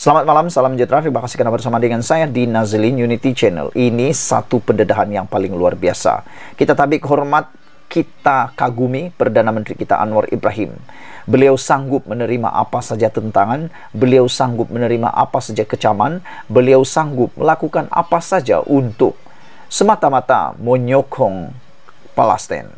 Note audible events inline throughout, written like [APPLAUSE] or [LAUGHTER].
Selamat malam, salam sejahtera. Terima kasih kerana bersama dengan saya di Nazlin Unity Channel. Ini satu pendedahan yang paling luar biasa. Kita tabik hormat, kita kagumi Perdana Menteri kita Anwar Ibrahim. Beliau sanggup menerima apa saja tentangan, beliau sanggup menerima apa saja kecaman, beliau sanggup melakukan apa saja untuk semata-mata menyokong Palestin.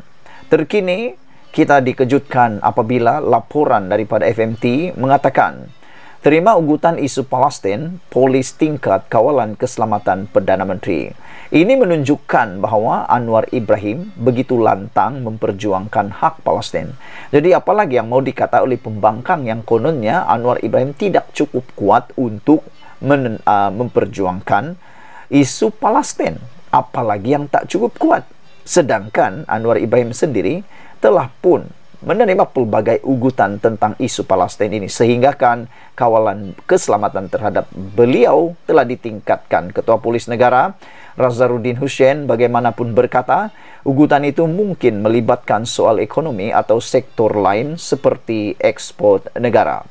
Terkini, kita dikejutkan apabila laporan daripada FMT mengatakan terima ugutan isu Palestin, polis tingkat kawalan keselamatan Perdana Menteri. Ini menunjukkan bahawa Anwar Ibrahim begitu lantang memperjuangkan hak Palestin. Jadi apalagi yang mau dikata oleh pembangkang yang kononnya Anwar Ibrahim tidak cukup kuat untuk men, uh, memperjuangkan isu Palestin, apalagi yang tak cukup kuat. Sedangkan Anwar Ibrahim sendiri telah pun menerima pelbagai ugutan tentang isu Palestin ini sehinggakan kawalan keselamatan terhadap beliau telah ditingkatkan. Ketua Polis Negara Razaruddin Hussein bagaimanapun berkata, ugutan itu mungkin melibatkan soal ekonomi atau sektor lain seperti ekspor negara.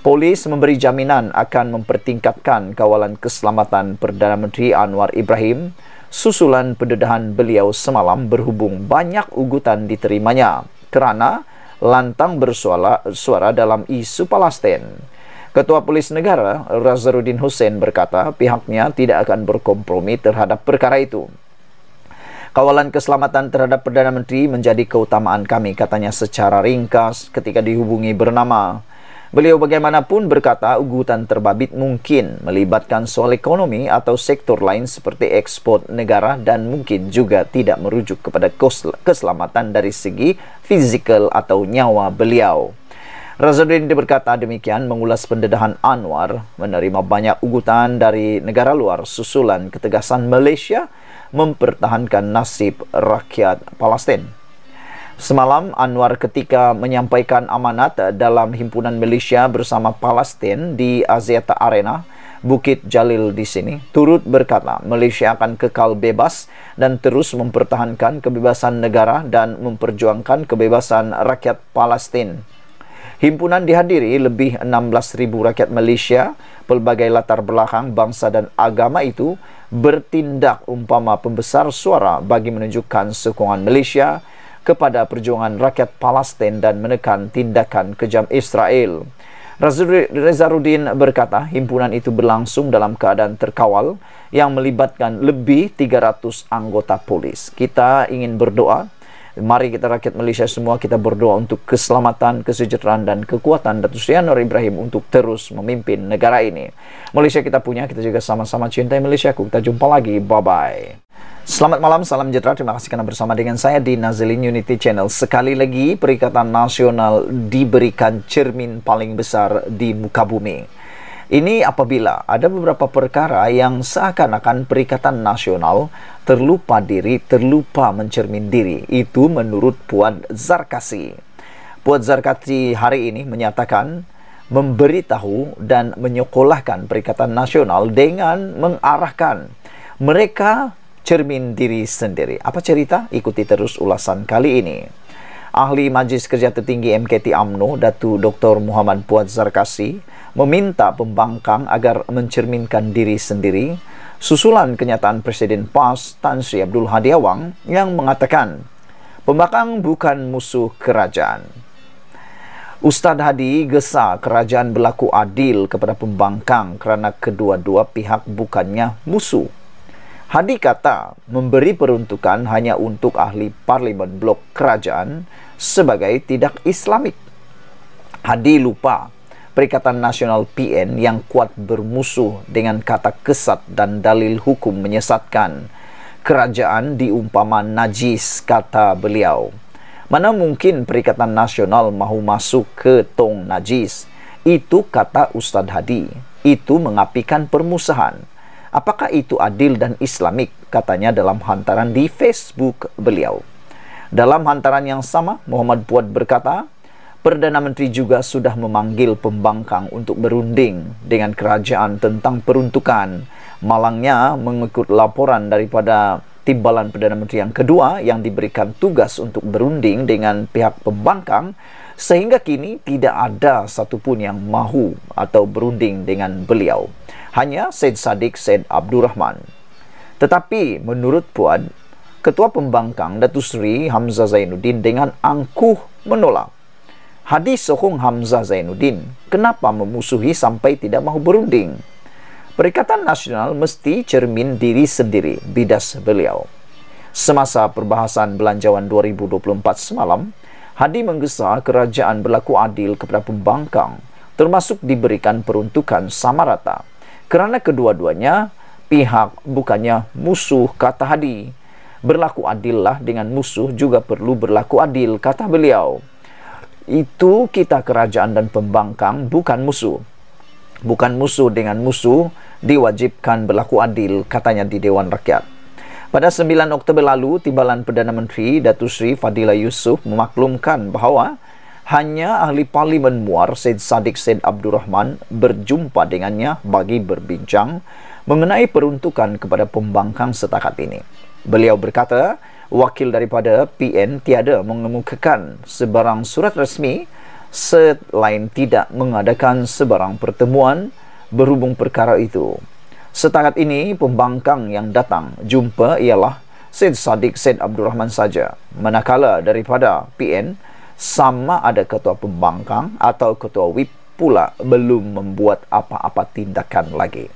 Polis memberi jaminan akan mempertingkatkan kawalan keselamatan Perdana Menteri Anwar Ibrahim susulan pendedahan beliau semalam berhubung banyak ugutan diterimanya kerana lantang bersuara suara dalam isu Palestin. Ketua Polis Negara Razaruddin Hussein berkata pihaknya tidak akan berkompromi terhadap perkara itu. Kawalan keselamatan terhadap Perdana Menteri menjadi keutamaan kami, katanya secara ringkas ketika dihubungi bernama. Beliau bagaimanapun berkata ugutan terbabit mungkin melibatkan soal ekonomi atau sektor lain seperti ekspor negara dan mungkin juga tidak merujuk kepada keselamatan dari segi fizikal atau nyawa beliau. Razaluddin berkata demikian mengulas pendedahan Anwar menerima banyak ugutan dari negara luar susulan ketegasan Malaysia mempertahankan nasib rakyat Palestin. Semalam Anwar ketika menyampaikan amanat eh, dalam himpunan Malaysia bersama Palestin di Azeta Arena, Bukit Jalil di sini, turut berkata Malaysia akan kekal bebas dan terus mempertahankan kebebasan negara dan memperjuangkan kebebasan rakyat Palestin. Himpunan dihadiri lebih 16,000 rakyat Malaysia pelbagai latar belakang bangsa dan agama itu bertindak umpama pembesar suara bagi menunjukkan sokongan Malaysia kepada perjuangan rakyat Palestin dan menekan tindakan kejam Israel. Rezarudin berkata himpunan itu berlangsung dalam keadaan terkawal yang melibatkan lebih 300 anggota polis. Kita ingin berdoa Mari kita rakyat Malaysia semua kita berdoa untuk keselamatan, kesejahteraan dan kekuatan Datuk Seri Anwar Ibrahim untuk terus memimpin negara ini. Malaysia kita punya, kita juga sama-sama cintai Malaysia. Aku. Kita jumpa lagi. Bye-bye. Selamat malam, salam sejahtera. Terima kasih kerana bersama dengan saya di Nazilin Unity Channel. Sekali lagi, Perikatan Nasional diberikan cermin paling besar di muka bumi. Ini apabila ada beberapa perkara yang seakan-akan Perikatan Nasional terlupa diri, terlupa mencermin diri. Itu menurut Puan Zarkasi. Puan Zarkasi hari ini menyatakan memberitahu dan menyekolahkan Perikatan Nasional dengan mengarahkan mereka cermin diri sendiri. Apa cerita? Ikuti terus ulasan kali ini. Ahli Majlis Kerja Tertinggi MKT AMNO, Datu Dr. Muhammad Puan Zarkasi, meminta pembangkang agar mencerminkan diri sendiri susulan kenyataan Presiden PAS Tan Sri Abdul Hadi Awang yang mengatakan pembangkang bukan musuh kerajaan. Ustaz Hadi gesa kerajaan berlaku adil kepada pembangkang kerana kedua-dua pihak bukannya musuh. Hadi kata memberi peruntukan hanya untuk ahli parlimen blok kerajaan sebagai tidak islamik. Hadi lupa Perikatan Nasional PN yang kuat bermusuh dengan kata kesat dan dalil hukum menyesatkan. Kerajaan diumpama najis, kata beliau. Mana mungkin Perikatan Nasional mahu masuk ke tong najis? Itu kata Ustaz Hadi. Itu mengapikan permusuhan. Apakah itu adil dan islamik? Katanya dalam hantaran di Facebook beliau. Dalam hantaran yang sama, Muhammad Buat berkata, Perdana Menteri juga sudah memanggil pembangkang untuk berunding dengan kerajaan tentang peruntukan. Malangnya mengikut laporan daripada timbalan Perdana Menteri yang kedua yang diberikan tugas untuk berunding dengan pihak pembangkang sehingga kini tidak ada satupun yang mahu atau berunding dengan beliau. Hanya Said Sadiq Said Abdul Rahman. Tetapi menurut Puan, Ketua Pembangkang Datu Sri Hamzah Zainuddin dengan angkuh menolak. Hadis Sohung Hamzah Zainuddin, kenapa memusuhi sampai tidak mahu berunding? Perikatan Nasional mesti cermin diri sendiri, bidas beliau. Semasa perbahasan belanjawan 2024 semalam, Hadi menggesa kerajaan berlaku adil kepada pembangkang, termasuk diberikan peruntukan sama rata. Kerana kedua-duanya, pihak bukannya musuh, kata Hadi. Berlaku adillah dengan musuh juga perlu berlaku adil, kata beliau itu kita kerajaan dan pembangkang bukan musuh bukan musuh dengan musuh diwajibkan berlaku adil katanya di Dewan Rakyat pada 9 Oktober lalu tibalan Perdana Menteri Datu Sri Fadila Yusuf memaklumkan bahawa hanya ahli parlimen muar Said Sadiq Said Abdul Rahman berjumpa dengannya bagi berbincang mengenai peruntukan kepada pembangkang setakat ini. Beliau berkata, wakil daripada PN tiada mengemukakan sebarang surat resmi, selain tidak mengadakan sebarang pertemuan berhubung perkara itu. Setakat ini, pembangkang yang datang jumpa ialah Syed Saddiq Syed Abdul Rahman saja. Manakala daripada PN, sama ada ketua pembangkang atau ketua WIP pula belum membuat apa-apa tindakan lagi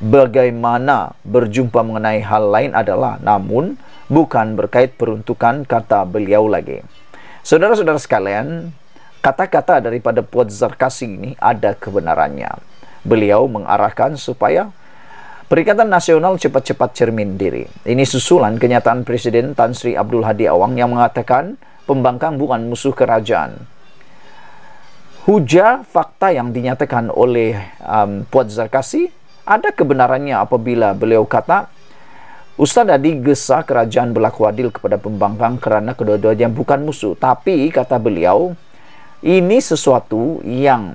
bagaimana berjumpa mengenai hal lain adalah namun bukan berkait peruntukan kata beliau lagi. Saudara-saudara sekalian, kata-kata daripada Puat Zarkasi ini ada kebenarannya. Beliau mengarahkan supaya Perikatan Nasional cepat-cepat cermin diri. Ini susulan kenyataan Presiden Tan Sri Abdul Hadi Awang yang mengatakan pembangkang bukan musuh kerajaan. Hujah fakta yang dinyatakan oleh um, Puat Zarkasi ada kebenarannya apabila beliau kata Ustaz Adi gesa kerajaan berlaku adil kepada pembangkang kerana kedua-duanya bukan musuh. Tapi kata beliau, ini sesuatu yang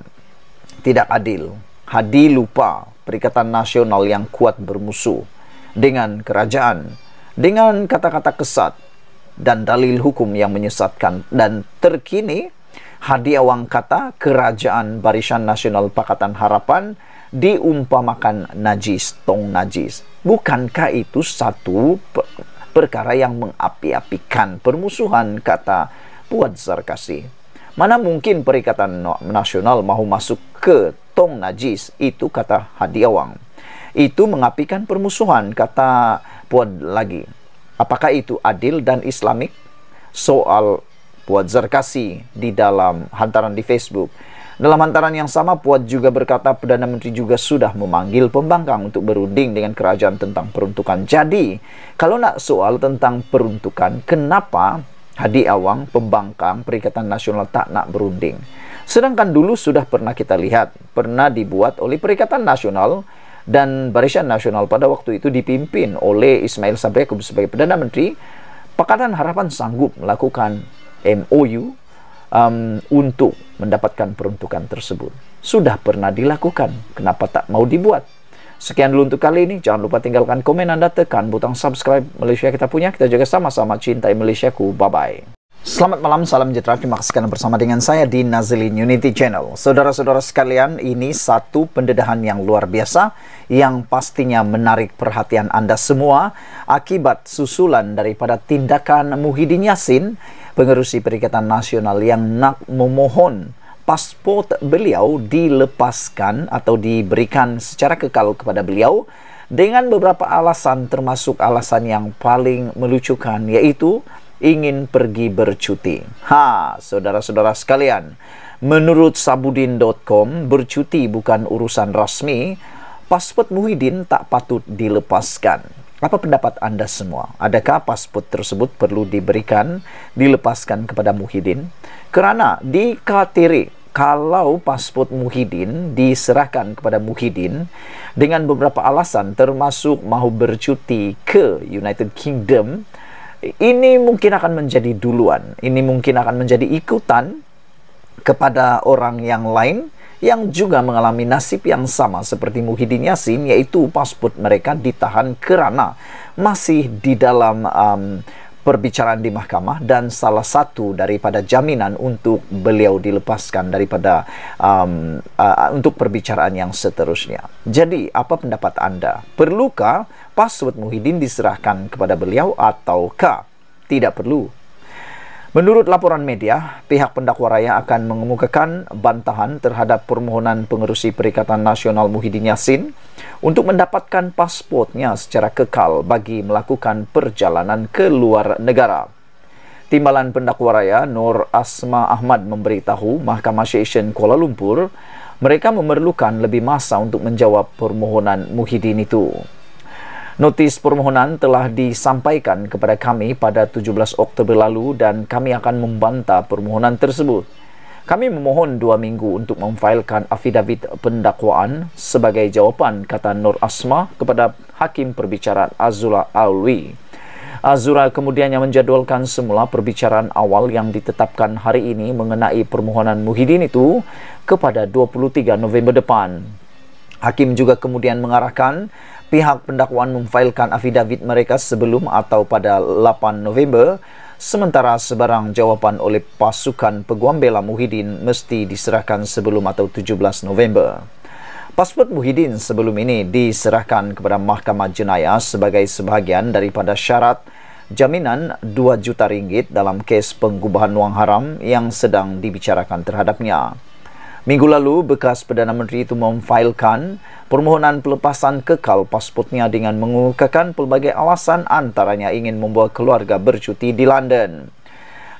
tidak adil. Hadi lupa Perikatan Nasional yang kuat bermusuh dengan kerajaan. Dengan kata-kata kesat dan dalil hukum yang menyesatkan. Dan terkini, Hadi Awang kata kerajaan Barisan Nasional Pakatan Harapan diumpamakan najis, tong najis. Bukankah itu satu perkara yang mengapi-apikan permusuhan kata buat Sarkasi? Mana mungkin Perikatan Nasional mahu masuk ke tong najis itu kata Hadi Awang. Itu mengapikan permusuhan kata Puan lagi. Apakah itu adil dan islamik? Soal Puan Zarkasi di dalam hantaran di Facebook. Dalam hantaran yang sama, Puat juga berkata Perdana Menteri juga sudah memanggil pembangkang untuk berunding dengan kerajaan tentang peruntukan. Jadi, kalau nak soal tentang peruntukan, kenapa Hadi Awang, pembangkang Perikatan Nasional tak nak berunding? Sedangkan dulu sudah pernah kita lihat, pernah dibuat oleh Perikatan Nasional dan Barisan Nasional pada waktu itu dipimpin oleh Ismail Sabri sebagai Perdana Menteri, Pakatan Harapan sanggup melakukan MOU um, untuk mendapatkan peruntukan tersebut. Sudah pernah dilakukan, kenapa tak mau dibuat? Sekian dulu untuk kali ini. Jangan lupa tinggalkan komen Anda, tekan butang subscribe Malaysia kita punya. Kita juga sama-sama cintai Malaysiaku. Bye-bye. Selamat malam, salam sejahtera. Terima kasih karena bersama dengan saya di Nazlin Unity Channel. Saudara-saudara sekalian, ini satu pendedahan yang luar biasa yang pastinya menarik perhatian Anda semua akibat susulan daripada tindakan Muhyiddin Yassin Pengerusi Perikatan Nasional yang nak memohon pasport beliau dilepaskan atau diberikan secara kekal kepada beliau dengan beberapa alasan termasuk alasan yang paling melucukan yaitu ingin pergi bercuti. Ha, saudara-saudara sekalian, menurut sabudin.com bercuti bukan urusan resmi, pasport Muhyiddin tak patut dilepaskan. Apa pendapat anda semua? Adakah pasport tersebut perlu diberikan, dilepaskan kepada Muhyiddin? Kerana di KTR, kalau pasport Muhyiddin diserahkan kepada Muhyiddin dengan beberapa alasan termasuk mahu bercuti ke United Kingdom, ini mungkin akan menjadi duluan, ini mungkin akan menjadi ikutan kepada orang yang lain yang juga mengalami nasib yang sama seperti Muhyiddin Yassin yaitu pasport mereka ditahan kerana masih di dalam um, perbicaraan di mahkamah dan salah satu daripada jaminan untuk beliau dilepaskan daripada um, uh, untuk perbicaraan yang seterusnya. Jadi apa pendapat anda? Perlukah pasport Muhyiddin diserahkan kepada beliau ataukah tidak perlu? Menurut laporan media, pihak pendakwa raya akan mengemukakan bantahan terhadap permohonan pengerusi Perikatan Nasional Muhyiddin Yassin untuk mendapatkan pasportnya secara kekal bagi melakukan perjalanan ke luar negara. Timbalan pendakwa raya Nur Asma Ahmad memberitahu Mahkamah Syekhsyen Kuala Lumpur mereka memerlukan lebih masa untuk menjawab permohonan Muhyiddin itu. Notis permohonan telah disampaikan kepada kami pada 17 Oktober lalu dan kami akan membantah permohonan tersebut. Kami memohon dua minggu untuk memfailkan afidavit pendakwaan sebagai jawapan kata Nur Asma kepada Hakim Perbicaraan Azula Alwi. Azura kemudiannya menjadwalkan semula perbicaraan awal yang ditetapkan hari ini mengenai permohonan Muhyiddin itu kepada 23 November depan. Hakim juga kemudian mengarahkan pihak pendakwaan memfailkan afidavit mereka sebelum atau pada 8 November sementara sebarang jawapan oleh pasukan peguam bela Muhyiddin mesti diserahkan sebelum atau 17 November. Pasport Muhyiddin sebelum ini diserahkan kepada Mahkamah Jenayah sebagai sebahagian daripada syarat jaminan 2 juta ringgit dalam kes pengubahan wang haram yang sedang dibicarakan terhadapnya. Minggu lalu, bekas Perdana Menteri itu memfailkan permohonan pelepasan kekal pasportnya dengan mengukakan pelbagai alasan antaranya ingin membawa keluarga bercuti di London.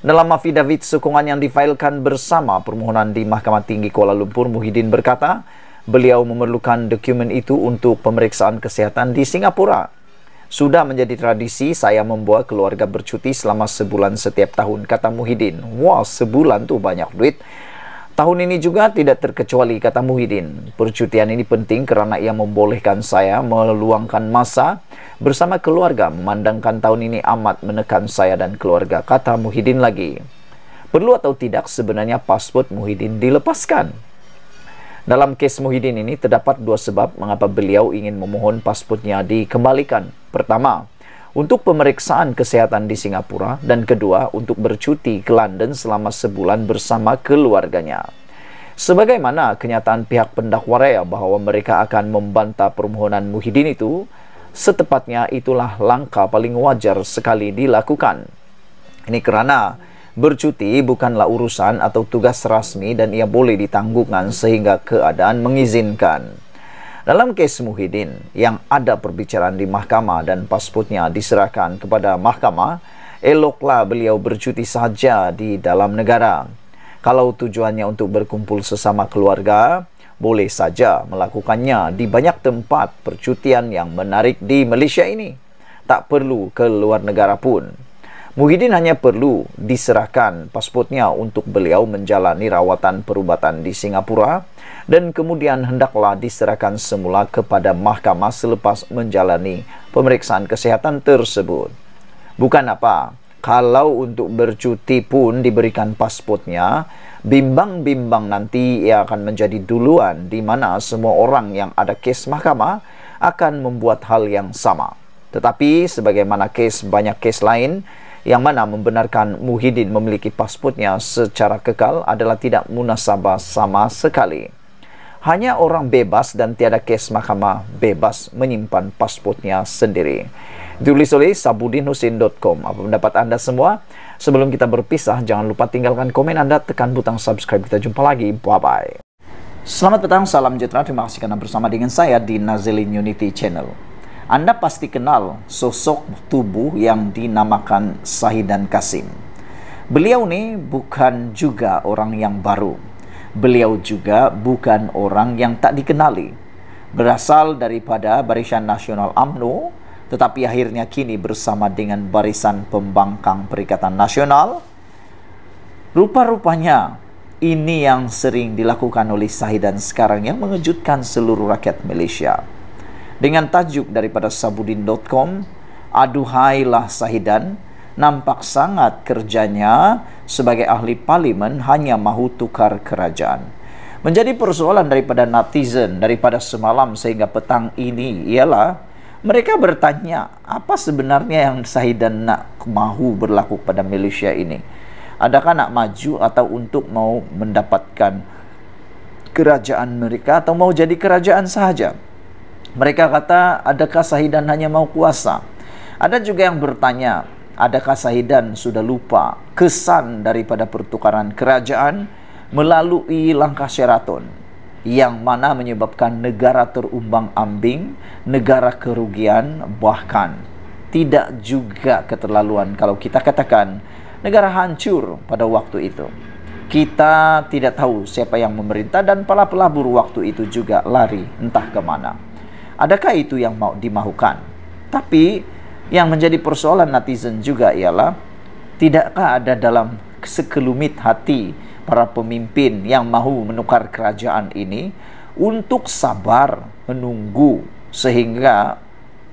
Dalam affidavit sokongan yang difailkan bersama permohonan di Mahkamah Tinggi Kuala Lumpur, Muhyiddin berkata beliau memerlukan dokumen itu untuk pemeriksaan kesihatan di Singapura. Sudah menjadi tradisi saya membawa keluarga bercuti selama sebulan setiap tahun, kata Muhyiddin. Wah, sebulan tuh banyak duit. Tahun ini juga tidak terkecuali kata Muhyiddin. Percutian ini penting kerana ia membolehkan saya meluangkan masa bersama keluarga memandangkan tahun ini amat menekan saya dan keluarga kata Muhyiddin lagi. Perlu atau tidak sebenarnya pasport Muhyiddin dilepaskan? Dalam kes Muhyiddin ini terdapat dua sebab mengapa beliau ingin memohon pasportnya dikembalikan. Pertama, untuk pemeriksaan kesehatan di Singapura dan kedua untuk bercuti ke London selama sebulan bersama keluarganya. Sebagaimana kenyataan pihak Raya bahwa mereka akan membantah permohonan Muhyiddin itu, setepatnya itulah langkah paling wajar sekali dilakukan. Ini kerana Bercuti bukanlah urusan atau tugas rasmi dan ia boleh ditanggungkan sehingga keadaan mengizinkan. Dalam kes Muhyiddin yang ada perbicaraan di mahkamah dan pasputnya diserahkan kepada mahkamah, eloklah beliau bercuti saja di dalam negara. Kalau tujuannya untuk berkumpul sesama keluarga, boleh saja melakukannya di banyak tempat percutian yang menarik di Malaysia ini. Tak perlu ke luar negara pun. Muhyiddin hanya perlu diserahkan pasportnya untuk beliau menjalani rawatan perubatan di Singapura dan kemudian hendaklah diserahkan semula kepada mahkamah selepas menjalani pemeriksaan kesehatan tersebut. Bukan apa, kalau untuk bercuti pun diberikan pasportnya, bimbang-bimbang nanti ia akan menjadi duluan di mana semua orang yang ada kes mahkamah akan membuat hal yang sama. Tetapi sebagaimana kes banyak kes lain, yang mana membenarkan Muhyiddin memiliki pasportnya secara kekal adalah tidak munasabah sama sekali. Hanya orang bebas dan tiada kes mahkamah bebas menyimpan pasportnya sendiri. Ditulis oleh sabudinhusin.com. Apa pendapat anda semua? Sebelum kita berpisah, jangan lupa tinggalkan komen anda, tekan butang subscribe. Kita jumpa lagi. Bye-bye. Selamat petang, salam sejahtera. Terima kasih kerana bersama dengan saya di Nazilin Unity Channel. Anda pasti kenal sosok tubuh yang dinamakan Sahidan Kasim. Beliau ni bukan juga orang yang baru. Beliau juga bukan orang yang tak dikenali. Berasal daripada Barisan Nasional AMNO, tetapi akhirnya kini bersama dengan Barisan Pembangkang Perikatan Nasional. Rupa-rupanya ini yang sering dilakukan oleh Sahidan sekarang yang mengejutkan seluruh rakyat Malaysia dengan tajuk daripada sabudin.com Aduhailah Sahidan nampak sangat kerjanya sebagai ahli parlimen hanya mahu tukar kerajaan. Menjadi persoalan daripada netizen daripada semalam sehingga petang ini ialah mereka bertanya apa sebenarnya yang Sahidan nak mahu berlaku pada Malaysia ini. Adakah nak maju atau untuk mau mendapatkan kerajaan mereka atau mau jadi kerajaan sahaja? Mereka kata, adakah Sahidan hanya mau kuasa? Ada juga yang bertanya, adakah Sahidan sudah lupa kesan daripada pertukaran kerajaan melalui langkah Sheraton yang mana menyebabkan negara terumbang ambing, negara kerugian, bahkan tidak juga keterlaluan kalau kita katakan negara hancur pada waktu itu. Kita tidak tahu siapa yang memerintah dan pelabur-pelabur waktu itu juga lari entah kemana. Adakah itu yang mau dimahukan? Tapi yang menjadi persoalan netizen juga ialah tidakkah ada dalam sekelumit hati para pemimpin yang mahu menukar kerajaan ini untuk sabar menunggu sehingga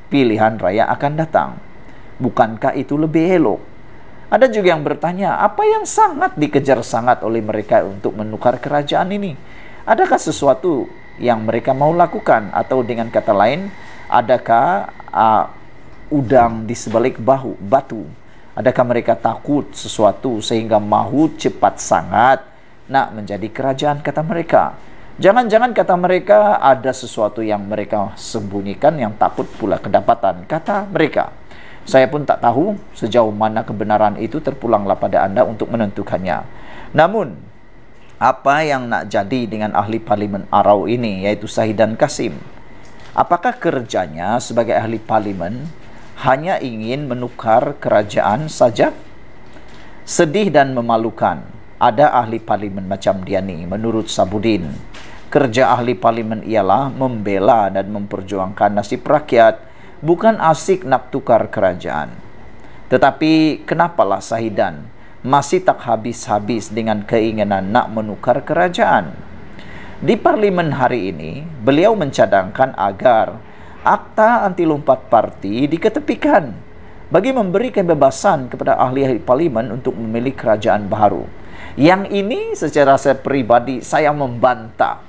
pilihan raya akan datang. Bukankah itu lebih elok? Ada juga yang bertanya, apa yang sangat dikejar sangat oleh mereka untuk menukar kerajaan ini? Adakah sesuatu yang mereka mau lakukan atau dengan kata lain adakah uh, udang di sebalik bahu batu adakah mereka takut sesuatu sehingga mahu cepat sangat nak menjadi kerajaan kata mereka jangan-jangan kata mereka ada sesuatu yang mereka sembunyikan yang takut pula kedapatan kata mereka saya pun tak tahu sejauh mana kebenaran itu terpulanglah pada anda untuk menentukannya namun apa yang nak jadi dengan ahli parlimen Arau ini yaitu Sahidan Kasim. Apakah kerjanya sebagai ahli parlimen hanya ingin menukar kerajaan saja? Sedih dan memalukan ada ahli parlimen macam dia ni menurut Sabudin. Kerja ahli parlimen ialah membela dan memperjuangkan nasib rakyat bukan asik nak tukar kerajaan. Tetapi kenapalah Sahidan masih tak habis-habis dengan keinginan nak menukar kerajaan. Di parlimen hari ini, beliau mencadangkan agar akta anti lompat parti diketepikan bagi memberi kebebasan kepada ahli parlimen untuk memilih kerajaan baru. Yang ini secara saya pribadi saya membantah.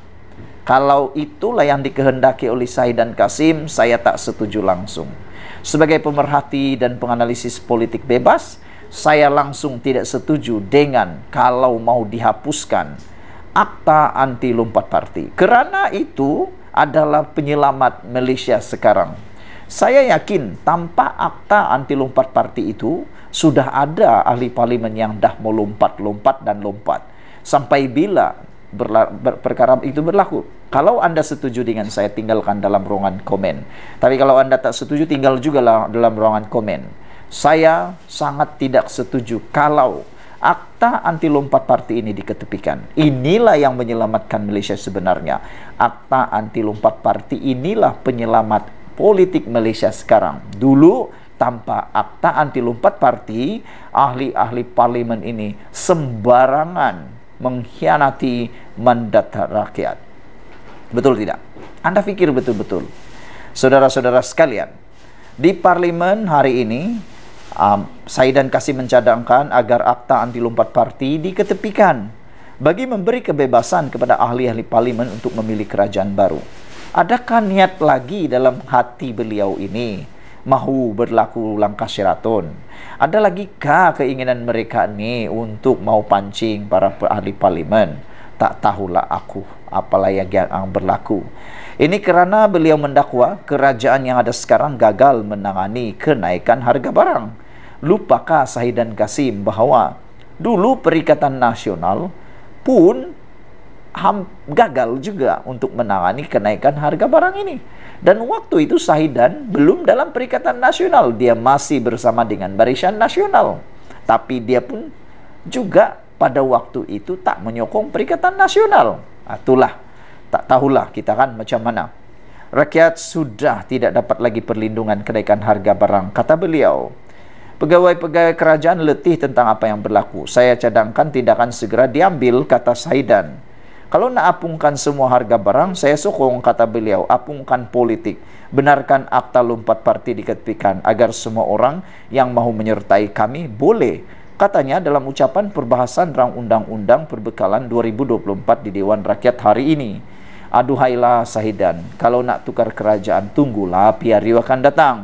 Kalau itulah yang dikehendaki oleh Syed dan Kasim, saya tak setuju langsung. Sebagai pemerhati dan penganalisis politik bebas, saya langsung tidak setuju dengan kalau mau dihapuskan akta anti lompat partai. Karena itu adalah penyelamat Malaysia sekarang. Saya yakin tanpa akta anti lompat partai itu sudah ada ahli parlimen yang dah mau lompat-lompat dan lompat. Sampai bila berla- ber- perkara itu berlaku? Kalau Anda setuju dengan saya tinggalkan dalam ruangan komen. Tapi kalau Anda tak setuju tinggal juga dalam ruangan komen. Saya sangat tidak setuju kalau akta anti lompat parti ini diketepikan. Inilah yang menyelamatkan Malaysia sebenarnya. Akta anti lompat parti inilah penyelamat politik Malaysia sekarang. Dulu tanpa akta anti lompat parti, ahli-ahli parlemen ini sembarangan mengkhianati mandat rakyat. Betul tidak? Anda pikir betul-betul. Saudara-saudara sekalian, di parlemen hari ini Um, saya dan Kasih mencadangkan agar akta anti lompat parti diketepikan bagi memberi kebebasan kepada ahli-ahli parlimen untuk memilih kerajaan baru. Adakah niat lagi dalam hati beliau ini mahu berlaku langkah syaraton? Ada lagi kah keinginan mereka ini untuk mau pancing para ahli parlimen? Tak tahulah aku apa layak yang berlaku. Ini kerana beliau mendakwa kerajaan yang ada sekarang gagal menangani kenaikan harga barang lupakah Sahidan Kasim bahawa dulu Perikatan Nasional pun ham, gagal juga untuk menangani kenaikan harga barang ini. Dan waktu itu Sahidan belum dalam Perikatan Nasional. Dia masih bersama dengan Barisan Nasional. Tapi dia pun juga pada waktu itu tak menyokong Perikatan Nasional. Itulah. Tak tahulah kita kan macam mana. Rakyat sudah tidak dapat lagi perlindungan kenaikan harga barang, kata beliau pegawai-pegawai kerajaan letih tentang apa yang berlaku. Saya cadangkan tindakan segera diambil, kata Saidan. Kalau nak apungkan semua harga barang, saya sokong, kata beliau. Apungkan politik. Benarkan akta lompat parti diketepikan agar semua orang yang mahu menyertai kami boleh. Katanya dalam ucapan perbahasan rang undang-undang perbekalan 2024 di Dewan Rakyat hari ini. Aduhailah Sahidan, kalau nak tukar kerajaan, tunggulah Piariwa akan datang.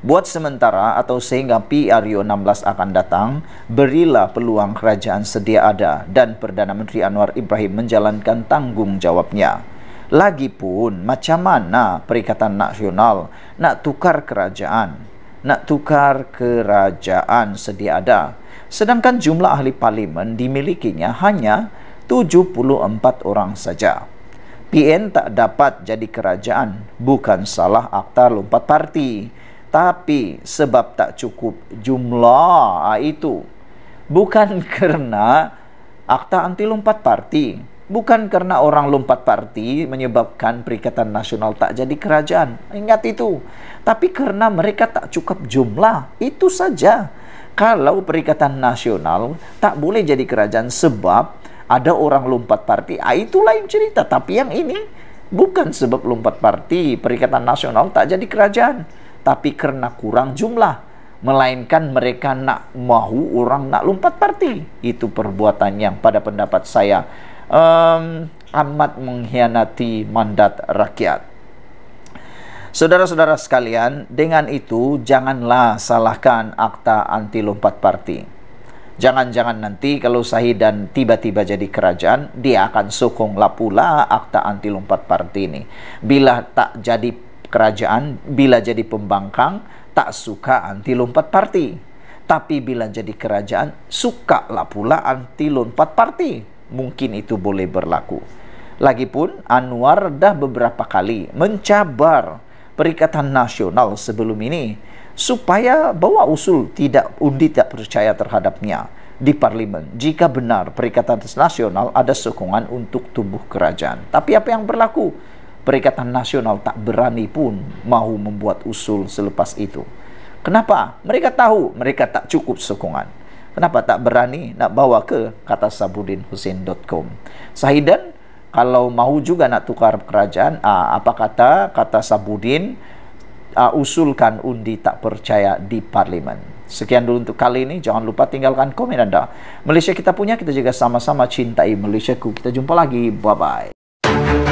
Buat sementara atau sehingga PRU 16 akan datang, berilah peluang kerajaan sedia ada dan Perdana Menteri Anwar Ibrahim menjalankan tanggungjawabnya. Lagipun macam mana Perikatan Nasional nak tukar kerajaan? Nak tukar kerajaan sedia ada. Sedangkan jumlah ahli parlimen dimilikinya hanya 74 orang saja. PN tak dapat jadi kerajaan bukan salah akta lompat parti tapi sebab tak cukup jumlah ah, itu bukan [LAUGHS] kerana akta anti lompat parti bukan kerana orang lompat parti menyebabkan perikatan nasional tak jadi kerajaan ingat itu tapi kerana mereka tak cukup jumlah itu saja kalau perikatan nasional tak boleh jadi kerajaan sebab ada orang lompat parti ah, itu lain cerita tapi yang ini bukan sebab lompat parti perikatan nasional tak jadi kerajaan tapi karena kurang jumlah melainkan mereka nak mahu orang nak lompat parti itu perbuatan yang pada pendapat saya um, amat mengkhianati mandat rakyat Saudara-saudara sekalian, dengan itu janganlah salahkan akta anti lompat parti. Jangan-jangan nanti kalau Sahid dan tiba-tiba jadi kerajaan, dia akan sokong pula akta anti lompat parti ini. Bila tak jadi kerajaan bila jadi pembangkang tak suka anti lompat parti tapi bila jadi kerajaan suka lah pula anti lompat parti mungkin itu boleh berlaku lagipun Anwar dah beberapa kali mencabar Perikatan Nasional sebelum ini supaya bawa usul tidak undi tak percaya terhadapnya di parlimen jika benar Perikatan Nasional ada sokongan untuk tumbuh kerajaan tapi apa yang berlaku Perikatan Nasional tak berani pun mahu membuat usul selepas itu. Kenapa? Mereka tahu mereka tak cukup sokongan. Kenapa tak berani nak bawa ke kata sabudinhusin.com. Sahidan kalau mahu juga nak tukar kerajaan, aa, ah, apa kata kata Sabudin aa, ah, usulkan undi tak percaya di parlimen. Sekian dulu untuk kali ini. Jangan lupa tinggalkan komen anda. Malaysia kita punya, kita juga sama-sama cintai Malaysiaku. Kita jumpa lagi. Bye bye.